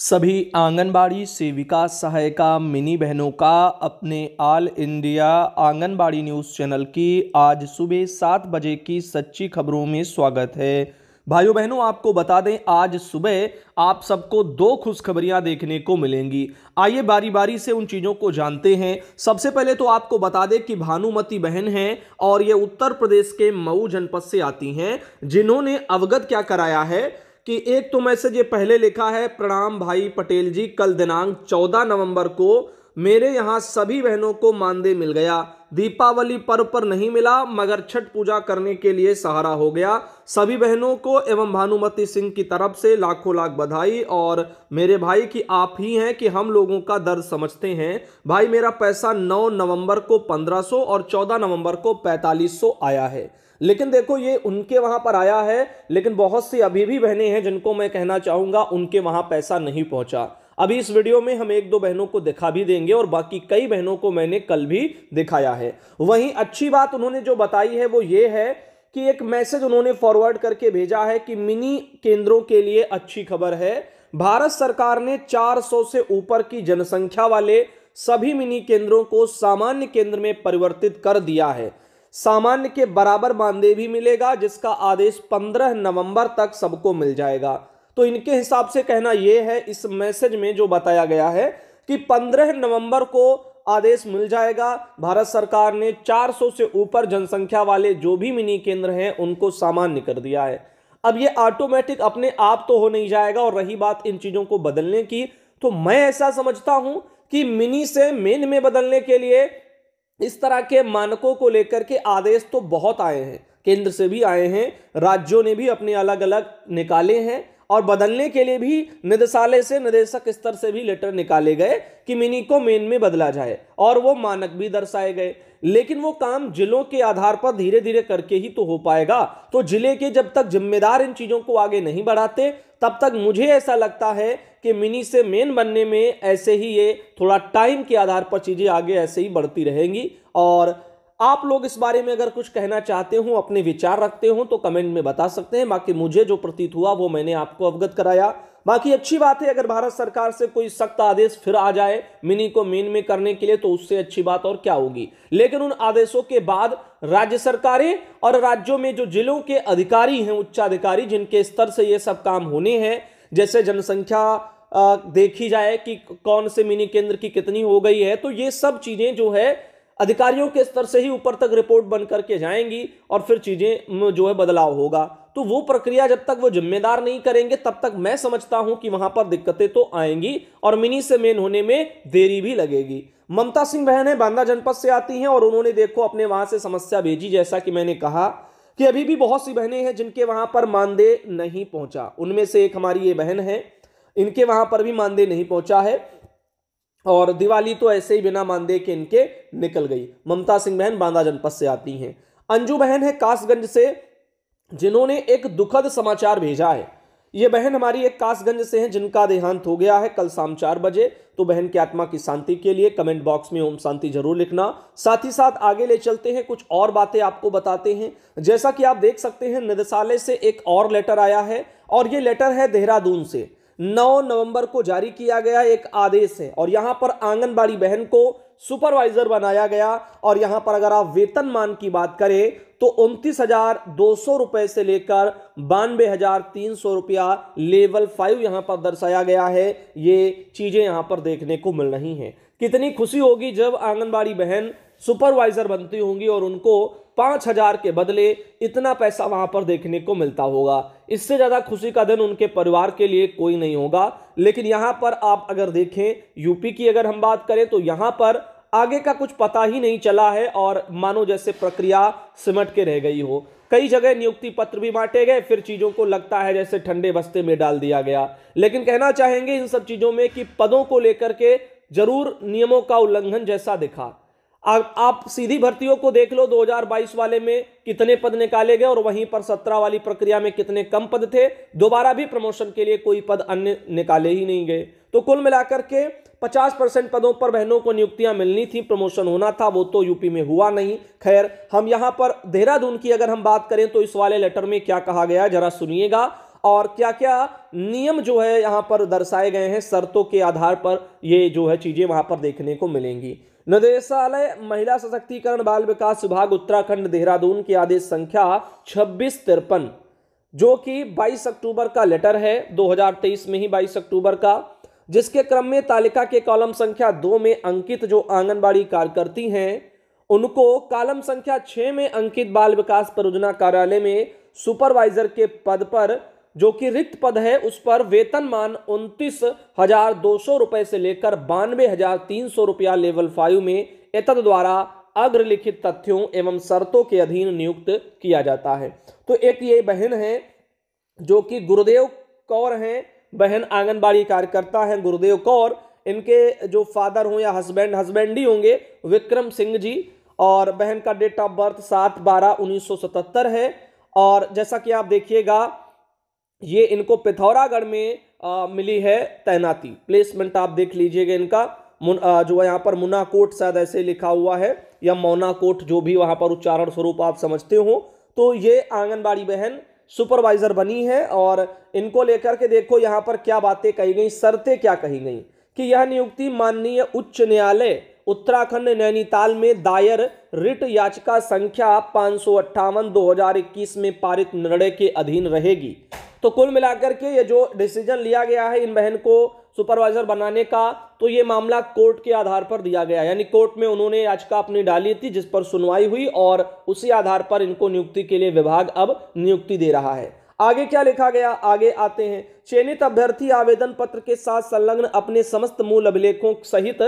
सभी आंगनबाड़ी सेविका सहायिका मिनी बहनों का अपने all India anganwadi news channel की आज सुबह सात बजे की सच्ची खबरों में स्वागत है भाइयों बहनों आपको बता दें आज सुबह आप सबको दो खुशखबरियां देखने को मिलेंगी आइए बारी बारी से उन चीज़ों को जानते हैं सबसे पहले तो आपको बता दें कि भानुमति बहन हैं और ये उत्तर प्रदेश के मऊ जनपद से आती हैं जिन्होंने अवगत क्या कराया है कि एक तो मैसेज ये पहले लिखा है प्रणाम भाई पटेल जी कल दिनांक 14 नवंबर को मेरे यहाँ सभी बहनों को मानदेय मिल गया दीपावली पर्व पर नहीं मिला मगर छठ पूजा करने के लिए सहारा हो गया सभी बहनों को एवं भानुमति सिंह की तरफ से लाखों लाख बधाई और मेरे भाई की आप ही हैं कि हम लोगों का दर्द समझते हैं भाई मेरा पैसा 9 नवंबर को 1500 और 14 नवंबर को 4500 आया है लेकिन देखो ये उनके वहां पर आया है लेकिन बहुत सी अभी भी बहनें हैं जिनको मैं कहना चाहूंगा उनके वहां पैसा नहीं पहुंचा अभी इस वीडियो में हम एक दो बहनों को दिखा भी देंगे और बाकी कई बहनों को मैंने कल भी दिखाया है वहीं अच्छी बात उन्होंने जो बताई है वो ये है कि एक मैसेज उन्होंने फॉरवर्ड करके भेजा है कि मिनी केंद्रों के लिए अच्छी खबर है भारत सरकार ने 400 से ऊपर की जनसंख्या वाले सभी मिनी केंद्रों को सामान्य केंद्र में परिवर्तित कर दिया है सामान्य के बराबर मानदेय भी मिलेगा जिसका आदेश 15 नवंबर तक सबको मिल जाएगा तो इनके हिसाब से कहना यह है इस मैसेज में जो बताया गया है कि 15 नवंबर को आदेश मिल जाएगा भारत सरकार ने 400 से ऊपर जनसंख्या वाले जो भी मिनी केंद्र हैं उनको सामान्य कर दिया है अब ये ऑटोमेटिक अपने आप तो हो नहीं जाएगा और रही बात इन चीज़ों को बदलने की तो मैं ऐसा समझता हूं कि मिनी से मेन में बदलने के लिए इस तरह के मानकों को लेकर के आदेश तो बहुत आए हैं केंद्र से भी आए हैं राज्यों ने भी अपने अलग अलग निकाले हैं और बदलने के लिए भी निदेशालय से निदेशक स्तर से भी लेटर निकाले गए कि मिनी को मेन में बदला जाए और वो मानक भी दर्शाए गए लेकिन वो काम जिलों के आधार पर धीरे धीरे करके ही तो हो पाएगा तो जिले के जब तक जिम्मेदार इन चीज़ों को आगे नहीं बढ़ाते तब तक मुझे ऐसा लगता है कि मिनी से मेन बनने में ऐसे ही ये थोड़ा टाइम के आधार पर चीज़ें आगे ऐसे ही बढ़ती रहेंगी और आप लोग इस बारे में अगर कुछ कहना चाहते हो अपने विचार रखते हो तो कमेंट में बता सकते हैं बाकी मुझे जो प्रतीत हुआ वो मैंने आपको अवगत कराया बाकी अच्छी बात है अगर भारत सरकार से कोई सख्त आदेश फिर आ जाए मिनी को मेन में करने के लिए तो उससे अच्छी बात और क्या होगी लेकिन उन आदेशों के बाद राज्य सरकारें और राज्यों में जो जिलों के अधिकारी हैं उच्चाधिकारी जिनके स्तर से ये सब काम होने हैं जैसे जनसंख्या देखी जाए कि कौन से मिनी केंद्र की कितनी हो गई है तो ये सब चीज़ें जो है अधिकारियों के स्तर से ही ऊपर तक रिपोर्ट बन करके जाएंगी और फिर चीज़ें जो है बदलाव होगा तो वो प्रक्रिया जब तक वो जिम्मेदार नहीं करेंगे तब तक मैं समझता हूं कि वहां पर दिक्कतें तो आएंगी और मिनी से मेन होने में देरी भी लगेगी ममता सिंह बहन है बांदा जनपद से आती हैं और उन्होंने देखो अपने वहां से समस्या भेजी जैसा कि मैंने कहा कि अभी भी बहुत सी बहनें हैं जिनके वहां पर मानदेय नहीं पहुंचा उनमें से एक हमारी ये बहन है इनके वहां पर भी मानदेय नहीं पहुंचा है और दिवाली तो ऐसे ही बिना मानदेय के इनके निकल गई ममता सिंह बहन बांदा जनपद से आती हैं अंजू बहन है कासगंज से जिन्होंने एक दुखद समाचार भेजा है ये बहन हमारी एक कासगंज से हैं जिनका देहांत हो गया है कल शाम चार बजे तो बहन की आत्मा की शांति के लिए कमेंट बॉक्स में ओम शांति जरूर लिखना साथ ही साथ आगे ले चलते हैं कुछ और बातें आपको बताते हैं जैसा कि आप देख सकते हैं निदेशालय से एक और लेटर आया है और ये लेटर है देहरादून से 9 नवंबर को जारी किया गया एक आदेश है और यहाँ पर आंगनबाड़ी बहन को सुपरवाइजर बनाया गया और यहाँ पर अगर आप वेतनमान की बात करें तो उनतीस हजार दो सौ रुपए से लेकर बानवे हजार तीन सौ रुपया लेवल फाइव यहां पर दर्शाया गया है ये चीजें यहां पर देखने को मिल रही हैं कितनी खुशी होगी जब आंगनबाड़ी बहन सुपरवाइजर बनती होंगी और उनको पाँच हजार के बदले इतना पैसा वहां पर देखने को मिलता होगा इससे ज़्यादा खुशी का दिन उनके परिवार के लिए कोई नहीं होगा लेकिन यहां पर आप अगर देखें यूपी की अगर हम बात करें तो यहां पर आगे का कुछ पता ही नहीं चला है और मानो जैसे प्रक्रिया सिमट के रह गई हो कई जगह नियुक्ति पत्र भी बांटे गए फिर चीज़ों को लगता है जैसे ठंडे बस्ते में डाल दिया गया लेकिन कहना चाहेंगे इन सब चीज़ों में कि पदों को लेकर के जरूर नियमों का उल्लंघन जैसा दिखा आप आप सीधी भर्तियों को देख लो 2022 वाले में कितने पद निकाले गए और वहीं पर 17 वाली प्रक्रिया में कितने कम पद थे दोबारा भी प्रमोशन के लिए कोई पद अन्य निकाले ही नहीं गए तो कुल मिलाकर के पचास परसेंट पदों पर बहनों को नियुक्तियां मिलनी थी प्रमोशन होना था वो तो यूपी में हुआ नहीं खैर हम यहां पर देहरादून की अगर हम बात करें तो इस वाले लेटर में क्या कहा गया जरा सुनिएगा और क्या क्या नियम जो है यहां पर दर्शाए गए हैं शर्तों के आधार पर ये जो है चीज़ें वहां पर देखने को मिलेंगी निदेशालय महिला सशक्तिकरण बाल विकास विभाग उत्तराखंड देहरादून की आदेश संख्या छब्बीस तिरपन जो कि 22 अक्टूबर का लेटर है 2023 में ही 22 अक्टूबर का जिसके क्रम में तालिका के कॉलम संख्या दो में अंकित जो आंगनबाड़ी कार्यकर्ती हैं उनको कॉलम संख्या छः में अंकित बाल विकास परियोजना कार्यालय में सुपरवाइजर के पद पर जो कि रिक्त पद है उस पर वेतनमान उनतीस हजार दो सौ रुपये से लेकर बानवे हजार तीन सौ रुपया लेवल फाइव में एतद द्वारा अग्रलिखित तथ्यों एवं शर्तों के अधीन नियुक्त किया जाता है तो एक ये बहन है जो कि गुरुदेव कौर हैं बहन आंगनबाड़ी कार्यकर्ता हैं गुरुदेव कौर इनके जो फादर हों या हस्बैंड हस्बैंड ही होंगे विक्रम सिंह जी और बहन का डेट ऑफ बर्थ सात बारह उन्नीस है और जैसा कि आप देखिएगा ये इनको पिथौरागढ़ में आ, मिली है तैनाती प्लेसमेंट आप देख लीजिएगा इनका मुन, आ, जो यहाँ पर मुना कोट शायद ऐसे लिखा हुआ है या मौना कोट जो भी वहाँ पर उच्चारण स्वरूप आप समझते हो तो ये आंगनबाड़ी बहन सुपरवाइज़र बनी है और इनको लेकर के देखो यहां पर क्या बातें कही गई शर्तें क्या कही गई कि यह नियुक्ति माननीय उच्च न्यायालय उत्तराखंड नैनीताल में दायर रिट याचिका संख्या पाँच सौ अट्ठावन दो हजार इक्कीस में पारित निर्णय के अधीन रहेगी तो कुल मिलाकर के ये जो डिसीजन लिया गया है इन बहन को सुपरवाइजर बनाने का तो ये मामला कोर्ट के आधार पर दिया गया यानी कोर्ट में उन्होंने याचिका अपनी डाली थी जिस पर सुनवाई हुई और उसी आधार पर इनको नियुक्ति के लिए विभाग अब नियुक्ति दे रहा है आगे क्या लिखा गया आगे आते हैं चयनित अभ्यर्थी आवेदन पत्र के साथ संलग्न अपने समस्त मूल अभिलेखों सहित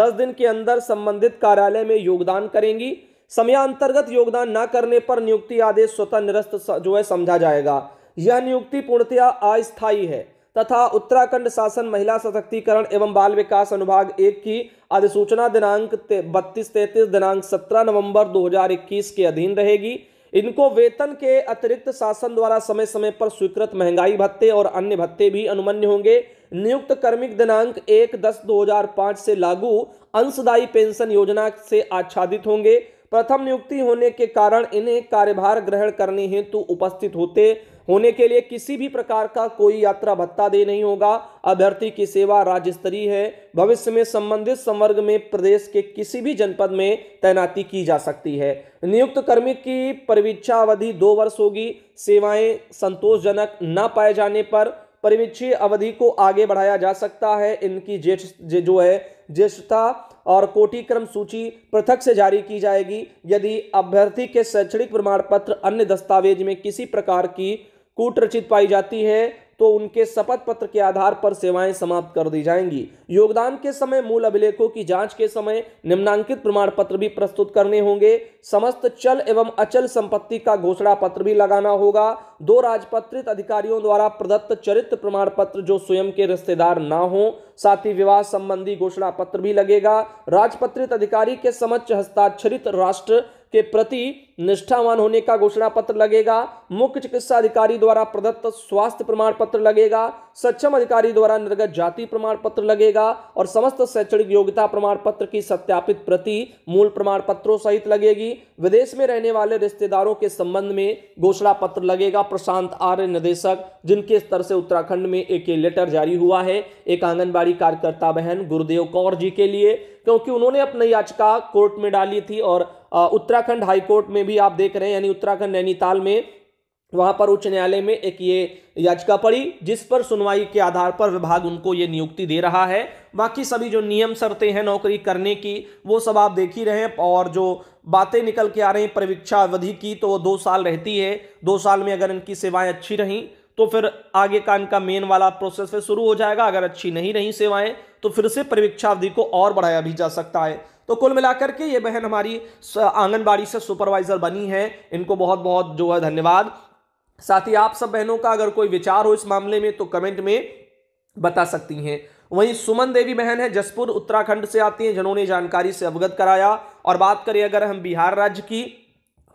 10 दिन के अंदर संबंधित कार्यालय में योगदान करेंगी समयांतर्गत योगदान न करने पर नियुक्ति आदेश स्वतः निरस्त जो है समझा जाएगा यह नियुक्ति पूर्णतया अस्थायी है तथा उत्तराखंड शासन महिला सशक्तिकरण एवं बाल विकास अनुभाग एक की अधिसूचना दिनांक ते, बत्तीस तैतीस दिनांक सत्रह नवंबर 2021 के अधीन रहेगी इनको वेतन के अतिरिक्त शासन द्वारा समय समय पर स्वीकृत महंगाई भत्ते और अन्य भत्ते भी अनुमन्य होंगे नियुक्त कर्मिक दिनांक एक दस पांच से लागू अंशदायी पेंशन योजना से आच्छादित होंगे प्रथम नियुक्ति होने के कारण इन्हें कार्यभार ग्रहण करने हेतु उपस्थित होते होने के लिए किसी भी प्रकार का कोई यात्रा भत्ता दे नहीं होगा अभ्यर्थी की सेवा राज्य स्तरीय है भविष्य में संबंधित संवर्ग में प्रदेश के किसी भी जनपद में तैनाती की जा सकती है नियुक्त कर्मी की परिवीक्षा अवधि दो वर्ष होगी सेवाएं संतोषजनक न पाए जाने पर परिवीक्षी अवधि को आगे बढ़ाया जा सकता है इनकी ज्येष्ठ जो है ज्येष्ठता और कोटिक्रम सूची पृथक से जारी की जाएगी यदि अभ्यर्थी के शैक्षणिक प्रमाण पत्र अन्य दस्तावेज में किसी प्रकार की कूटरचित पाई जाती है तो उनके शपथ पत्र के आधार पर सेवाएं समाप्त कर दी जाएंगी योगदान के समय मूल अभिलेखों की जांच के समय निम्नांकित प्रमाण पत्र भी प्रस्तुत करने होंगे समस्त चल एवं अचल संपत्ति का घोषणा पत्र भी लगाना होगा दो राजपत्रित अधिकारियों द्वारा प्रदत्त चरित्र प्रमाण पत्र जो स्वयं के रिश्तेदार ना हो साथ ही विवाह संबंधी घोषणा पत्र भी लगेगा राजपत्रित अधिकारी के समक्ष हस्ताक्षरित राष्ट्र के प्रति निष्ठावान होने का घोषणा पत्र लगेगा मुख्य चिकित्सा अधिकारी द्वारा प्रदत्त स्वास्थ्य प्रमाण पत्र लगेगा सक्षम अधिकारी द्वारा निर्गत जाति प्रमाण पत्र लगेगा और समस्त शैक्षणिक योग्यता प्रमाण पत्र की सत्यापित प्रति मूल प्रमाण पत्रों सहित लगेगी विदेश में रहने वाले रिश्तेदारों के संबंध में घोषणा पत्र लगेगा प्रशांत आर्य निदेशक जिनके स्तर से उत्तराखंड में एक लेटर जारी हुआ है एक आंगनबाड़ी कार्यकर्ता बहन गुरुदेव कौर जी के लिए क्योंकि उन्होंने अपनी याचिका कोर्ट में डाली थी और उत्तराखंड हाईकोर्ट में भी आप देख रहे हैं यानी उत्तराखंड नैनीताल में वहाँ पर उच्च न्यायालय में एक ये याचिका पड़ी जिस पर सुनवाई के आधार पर विभाग उनको ये नियुक्ति दे रहा है बाकी सभी जो नियम शर्तें हैं नौकरी करने की वो सब आप देख ही रहे हैं और जो बातें निकल के आ रही हैं परीक्षा अवधि की तो वो दो साल रहती है दो साल में अगर इनकी सेवाएं अच्छी रहीं तो फिर आगे का इनका मेन वाला प्रोसेस फिर शुरू हो जाएगा अगर अच्छी नहीं रही सेवाएं तो फिर से परीक्षा अवधि को और बढ़ाया भी जा सकता है तो कुल मिलाकर के ये बहन हमारी आंगनबाड़ी से सुपरवाइज़र बनी है इनको बहुत बहुत जो है धन्यवाद साथ ही आप सब बहनों का अगर कोई विचार हो इस मामले में तो कमेंट में बता सकती हैं वहीं सुमन देवी बहन है जसपुर उत्तराखंड से आती हैं जिन्होंने जानकारी से अवगत कराया और बात करें अगर हम बिहार राज्य की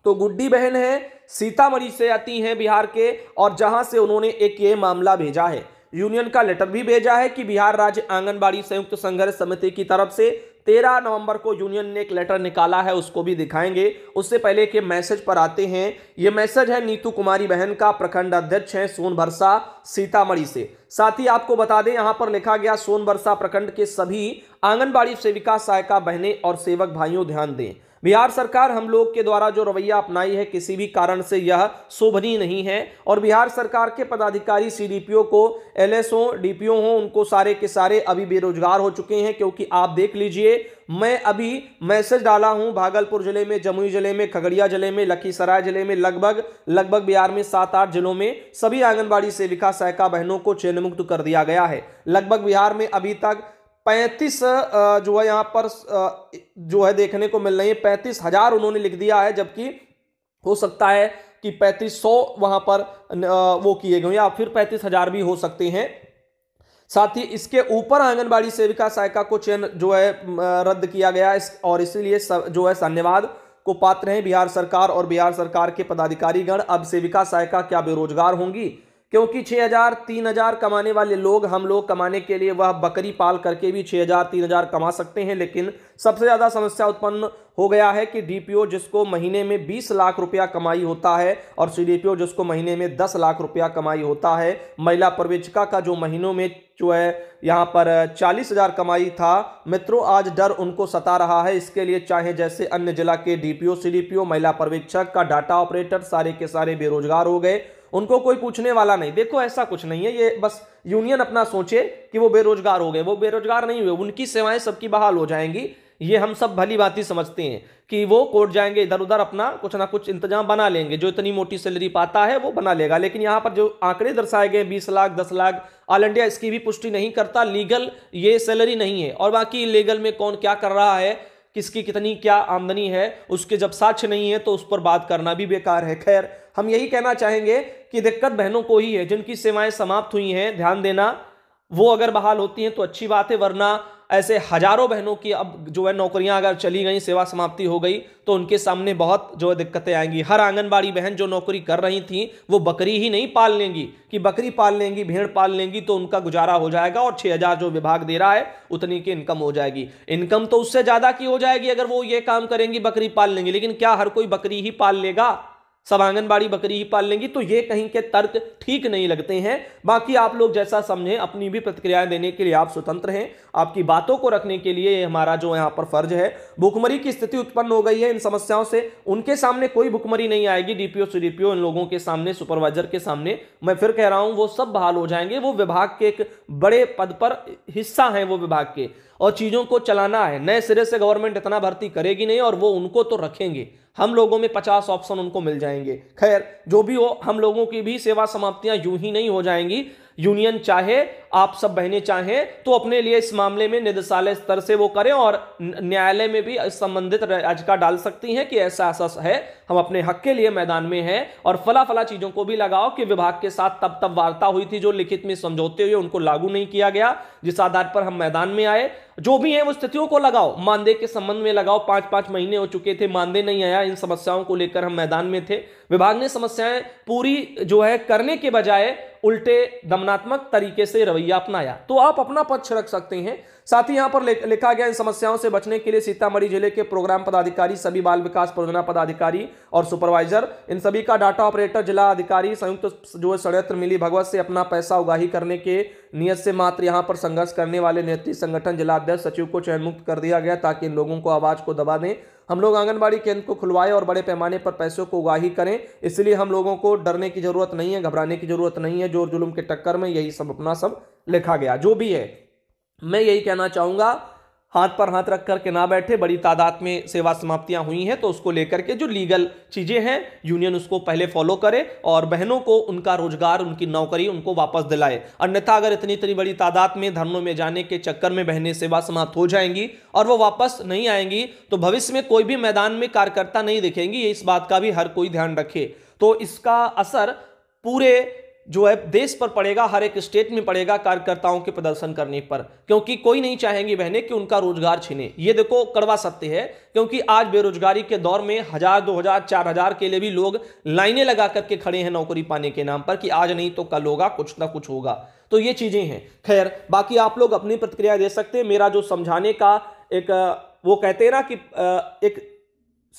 तो गुड्डी बहन है सीतामढ़ी से आती हैं बिहार के और जहां से उन्होंने एक ये मामला भेजा है यूनियन का लेटर भी भेजा है कि बिहार राज्य आंगनबाड़ी संयुक्त संघर्ष समिति की तरफ से तेरह नवंबर को यूनियन ने एक लेटर निकाला है उसको भी दिखाएंगे उससे पहले के मैसेज पर आते हैं ये मैसेज है नीतू कुमारी बहन का प्रखंड अध्यक्ष हैं सोनभरसा सीतामढ़ी से साथ ही आपको बता दें यहां पर लिखा गया सोनभरसा प्रखंड के सभी आंगनबाड़ी सेविका सहायिका बहनें और सेवक भाइयों ध्यान दें बिहार सरकार हम लोग के द्वारा जो रवैया अपनाई है किसी भी कारण से यह शोभनीय नहीं है और बिहार सरकार के पदाधिकारी सी को एल एस हो डी हो उनको सारे के सारे अभी बेरोजगार हो चुके हैं क्योंकि आप देख लीजिए मैं अभी मैसेज डाला हूं भागलपुर जिले में जमुई जिले में खगड़िया जिले में लखीसराय जिले में लगभग लगभग बिहार में सात आठ जिलों में सभी आंगनबाड़ी सेविका सहायिका बहनों को चयन मुक्त कर दिया गया है लगभग बिहार में अभी तक पैंतीस जो है यहाँ पर जो है देखने को मिल रही है पैंतीस हजार उन्होंने लिख दिया है जबकि हो सकता है कि पैंतीस सौ वहाँ पर वो किए गए या फिर पैंतीस हजार भी हो सकते हैं साथ ही इसके ऊपर आंगनबाड़ी सेविका सहायिका को चयन जो है रद्द किया गया इस और इसीलिए जो है धन्यवाद को पात्र हैं बिहार सरकार और बिहार सरकार के पदाधिकारीगण अब सेविका सहायिका क्या बेरोजगार होंगी क्योंकि छः हज़ार तीन हज़ार कमाने वाले लोग हम लोग कमाने के लिए वह बकरी पाल करके भी छः हज़ार तीन हज़ार कमा सकते हैं लेकिन सबसे ज़्यादा समस्या उत्पन्न हो गया है कि डीपीओ जिसको महीने में बीस लाख रुपया कमाई होता है और सीडीपीओ जिसको महीने में दस लाख रुपया कमाई होता है महिला प्रवेक्षिका का जो महीनों में जो है यहाँ पर चालीस हज़ार कमाई था मित्रों आज डर उनको सता रहा है इसके लिए चाहे जैसे अन्य जिला के डीपीओ सीडीपीओ महिला पर्यवेक्षक का डाटा ऑपरेटर सारे के सारे बेरोजगार हो गए उनको कोई पूछने वाला नहीं देखो ऐसा कुछ नहीं है ये बस यूनियन अपना सोचे कि वो बेरोजगार हो गए वो बेरोजगार नहीं हुए उनकी सेवाएं सबकी बहाल हो जाएंगी ये हम सब भली बात ही समझते हैं कि वो कोर्ट जाएंगे इधर उधर अपना कुछ ना कुछ इंतजाम बना लेंगे जो इतनी मोटी सैलरी पाता है वो बना लेगा लेकिन यहाँ पर जो आंकड़े दर्शाए गए बीस लाख दस लाख ऑल इंडिया इसकी भी पुष्टि नहीं करता लीगल ये सैलरी नहीं है और बाकी लीगल में कौन क्या कर रहा है किसकी कितनी क्या आमदनी है उसके जब साक्ष्य नहीं है तो उस पर बात करना भी बेकार है खैर हम यही कहना चाहेंगे कि दिक्कत बहनों को ही है जिनकी सेवाएं समाप्त हुई हैं ध्यान देना वो अगर बहाल होती हैं तो अच्छी बात है वरना ऐसे हजारों बहनों की अब जो है नौकरियां अगर चली गई सेवा समाप्ति हो गई तो उनके सामने बहुत जो है दिक्कतें आएंगी हर आंगनबाड़ी बहन जो नौकरी कर रही थी वो बकरी ही नहीं पाल लेंगी कि बकरी पाल लेंगी भेड़ पाल लेंगी तो उनका गुजारा हो जाएगा और छह हज़ार जो विभाग दे रहा है उतनी की इनकम हो जाएगी इनकम तो उससे ज़्यादा की हो जाएगी अगर वो ये काम करेंगी बकरी पाल लेंगी लेकिन क्या हर कोई बकरी ही पाल लेगा सब आंगनबाड़ी बकरी ही पाल लेंगी तो ये कहीं के तर्क ठीक नहीं लगते हैं बाकी आप लोग जैसा समझें अपनी भी प्रतिक्रियाएं देने के लिए आप स्वतंत्र हैं आपकी बातों को रखने के लिए हमारा जो यहाँ पर फर्ज है भुखमरी की स्थिति उत्पन्न हो गई है इन समस्याओं से उनके सामने कोई भुखमरी नहीं आएगी डीपीओ ओ इन लोगों के सामने सुपरवाइजर के सामने मैं फिर कह रहा हूँ वो सब बहाल हो जाएंगे वो विभाग के एक बड़े पद पर हिस्सा हैं वो विभाग के और चीज़ों को चलाना है नए सिरे से गवर्नमेंट इतना भर्ती करेगी नहीं और वो उनको तो रखेंगे हम लोगों में पचास ऑप्शन उनको मिल जाएंगे खैर जो भी हो हम लोगों की भी सेवा समाप्तियां यूं ही नहीं हो जाएंगी यूनियन चाहे आप सब बहने चाहें तो अपने लिए इस मामले में निदेशालय स्तर से वो करें और न्यायालय में भी संबंधित याचिका डाल सकती हैं कि ऐसा ऐसा है हम अपने हक के लिए मैदान में हैं और फला फला चीज़ों को भी लगाओ कि विभाग के साथ तब तब वार्ता हुई थी जो लिखित में समझौते हुए उनको लागू नहीं किया गया जिस आधार पर हम मैदान में आए जो भी है वो स्थितियों को लगाओ मानदेय के संबंध में लगाओ पांच पांच महीने हो चुके थे मानदेय नहीं आया इन समस्याओं को लेकर हम मैदान में थे विभाग ने समस्याएं पूरी जो है करने के बजाय उल्टे दमनात्मक तरीके से रवैया रवैया अपनाया तो आप अपना पक्ष रख सकते हैं साथ ही यहाँ पर लिखा गया इन समस्याओं से बचने के लिए सीतामढ़ी जिले के प्रोग्राम पदाधिकारी सभी बाल विकास परियोजना पदाधिकारी और सुपरवाइजर इन सभी का डाटा ऑपरेटर जिला अधिकारी संयुक्त जो षड्यंत्र मिली भगवत से अपना पैसा उगाही करने के नियत से मात्र यहाँ पर संघर्ष करने वाले नेत्री संगठन जिला अध्यक्ष सचिव को चयनमुक्त कर दिया गया ताकि इन लोगों को आवाज को दबा दें हम लोग आंगनबाड़ी केंद्र को खुलवाए और बड़े पैमाने पर पैसों को उगाही करें इसलिए हम लोगों को डरने की जरूरत नहीं है घबराने की जरूरत नहीं है जोर जुलूम के टक्कर में यही सब अपना सब लिखा गया जो भी है मैं यही कहना चाहूँगा हाथ पर हाथ रख करके ना बैठे बड़ी तादाद में सेवा समाप्तियां हुई हैं तो उसको लेकर के जो लीगल चीज़ें हैं यूनियन उसको पहले फॉलो करे और बहनों को उनका रोजगार उनकी नौकरी उनको वापस दिलाए अन्यथा अगर इतनी इतनी बड़ी तादाद में धरनों में जाने के चक्कर में बहनें सेवा समाप्त हो जाएंगी और वो वापस नहीं आएंगी तो भविष्य में कोई भी मैदान में कार्यकर्ता नहीं दिखेंगी ये इस बात का भी हर कोई ध्यान रखे तो इसका असर पूरे जो है देश पर पड़ेगा हर एक स्टेट में पड़ेगा कार्यकर्ताओं के प्रदर्शन करने पर क्योंकि कोई नहीं चाहेंगे बहने कि उनका रोजगार छीने ये देखो कड़वा सत्य है क्योंकि आज बेरोजगारी के दौर में हजार दो हजार चार हजार के लिए भी लोग लाइनें लगा करके खड़े हैं नौकरी पाने के नाम पर कि आज नहीं तो कल होगा कुछ ना कुछ होगा तो ये चीज़ें हैं खैर बाकी आप लोग अपनी प्रतिक्रिया दे सकते हैं मेरा जो समझाने का एक वो कहते हैं ना कि एक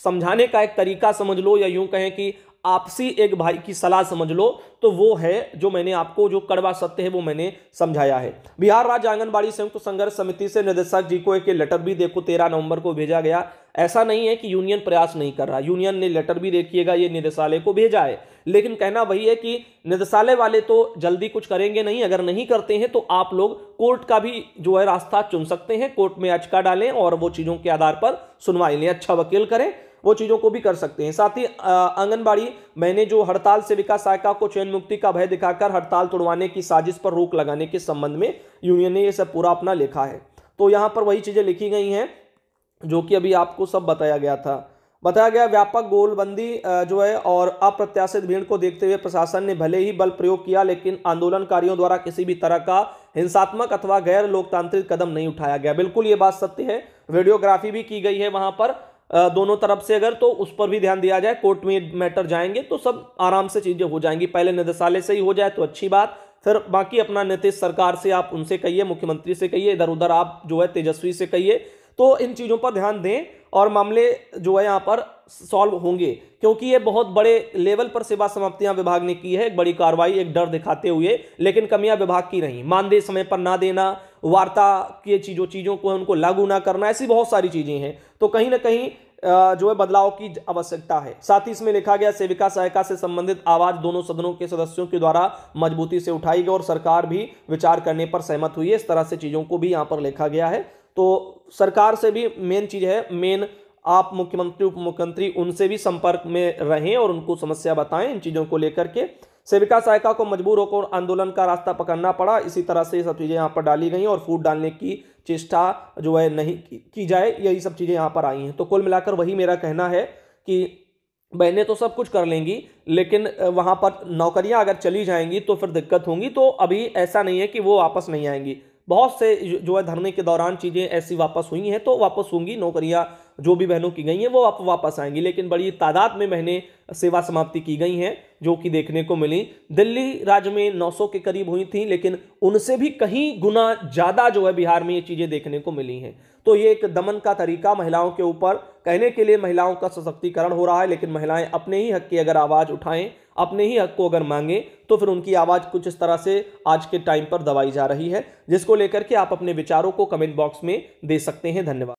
समझाने का एक तरीका समझ लो या यूं कहें कि आपसी एक भाई की सलाह समझ लो तो वो है जो मैंने आपको जो कड़वा सत्य है वो मैंने समझाया है बिहार राज्य आंगनबाड़ी संयुक्त संघर्ष समिति से निदेशक जी को एक लेटर भी देखो तेरह नवंबर को भेजा गया ऐसा नहीं है कि यूनियन प्रयास नहीं कर रहा यूनियन ने लेटर भी देखिएगा ये निदेशालय को भेजा है लेकिन कहना वही है कि निदेशालय वाले तो जल्दी कुछ करेंगे नहीं अगर नहीं करते हैं तो आप लोग कोर्ट का भी जो है रास्ता चुन सकते हैं कोर्ट में याचिका डालें और वो चीज़ों के आधार पर सुनवाई लें अच्छा वकील करें वो चीज़ों को भी कर सकते हैं साथ ही आंगनबाड़ी मैंने जो हड़ताल सेविका सहायिका को चयन मुक्ति का भय दिखाकर हड़ताल तोड़वाने की साजिश पर रोक लगाने के संबंध में यूनियन ने ये सब पूरा अपना लिखा है तो यहाँ पर वही चीज़ें लिखी गई हैं जो कि अभी आपको सब बताया गया था बताया गया व्यापक गोलबंदी जो है और अप्रत्याशित भीड़ को देखते हुए प्रशासन ने भले ही बल प्रयोग किया लेकिन आंदोलनकारियों द्वारा किसी भी तरह का हिंसात्मक अथवा गैर लोकतांत्रिक कदम नहीं उठाया गया बिल्कुल ये बात सत्य है वीडियोग्राफी भी की गई है वहां पर दोनों तरफ से अगर तो उस पर भी ध्यान दिया जाए कोर्ट में मैटर जाएंगे तो सब आराम से चीज़ें हो जाएंगी पहले निदेशालय से ही हो जाए तो अच्छी बात फिर बाकी अपना नीतीश सरकार से आप उनसे कहिए मुख्यमंत्री से कहिए इधर उधर आप जो है तेजस्वी से कहिए तो इन चीज़ों पर ध्यान दें और मामले जो है यहाँ पर सॉल्व होंगे क्योंकि ये बहुत बड़े लेवल पर सेवा समाप्तियां विभाग ने की है एक बड़ी कार्रवाई एक डर दिखाते हुए लेकिन कमियां विभाग की नहीं मानदेय समय पर ना देना वार्ता की चीज़ों चीज़ों को उनको लागू ना करना ऐसी बहुत सारी चीज़ें हैं तो कहीं ना कहीं जो है बदलाव की आवश्यकता है साथ ही इसमें लिखा गया सेविका सहायिका से संबंधित आवाज दोनों सदनों के सदस्यों के द्वारा मजबूती से उठाई गई और सरकार भी विचार करने पर सहमत हुई है इस तरह से चीज़ों को भी यहाँ पर लिखा गया है तो सरकार से भी मेन चीज़ है मेन आप मुख्यमंत्री उप मुख्यमंत्री उनसे भी संपर्क में रहें और उनको समस्या बताएं इन चीज़ों को लेकर के सेविका सहायिका को मजबूर होकर आंदोलन का रास्ता पकड़ना पड़ा इसी तरह से ये सब चीज़ें यहाँ पर डाली गई और फूट डालने की चेष्टा जो है नहीं की, जाए यही सब चीज़ें यहाँ पर आई हैं तो कुल मिलाकर वही मेरा कहना है कि बहने तो सब कुछ कर लेंगी लेकिन वहाँ पर नौकरियाँ अगर चली जाएंगी तो फिर दिक्कत होंगी तो अभी ऐसा नहीं है कि वो वापस नहीं आएंगी बहुत से जो है धरने के दौरान चीज़ें ऐसी वापस हुई हैं तो वापस होंगी नौकरियाँ जो भी बहनों की गई हैं वो आप वापस आएंगी लेकिन बड़ी तादाद में बहनें सेवा समाप्ति की गई हैं जो कि देखने को मिली दिल्ली राज्य में 900 के करीब हुई थी लेकिन उनसे भी कहीं गुना ज़्यादा जो है बिहार में ये चीज़ें देखने को मिली हैं तो ये एक दमन का तरीका महिलाओं के ऊपर कहने के लिए महिलाओं का सशक्तिकरण हो रहा है लेकिन महिलाएं अपने ही हक की अगर आवाज़ उठाएं अपने ही हक को अगर मांगें तो फिर उनकी आवाज़ कुछ इस तरह से आज के टाइम पर दबाई जा रही है जिसको लेकर के आप अपने विचारों को कमेंट बॉक्स में दे सकते हैं धन्यवाद